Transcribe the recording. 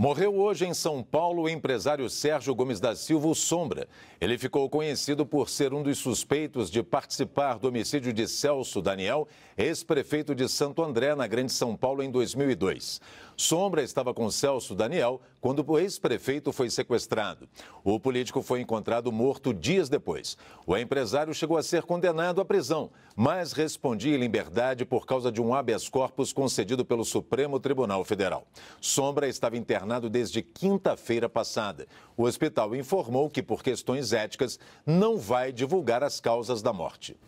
Morreu hoje em São Paulo o empresário Sérgio Gomes da Silva Sombra. Ele ficou conhecido por ser um dos suspeitos de participar do homicídio de Celso Daniel, ex-prefeito de Santo André, na Grande São Paulo, em 2002. Sombra estava com Celso Daniel quando o ex-prefeito foi sequestrado. O político foi encontrado morto dias depois. O empresário chegou a ser condenado à prisão, mas respondia em liberdade por causa de um habeas corpus concedido pelo Supremo Tribunal Federal. Sombra estava internado desde quinta-feira passada. O hospital informou que, por questões éticas, não vai divulgar as causas da morte.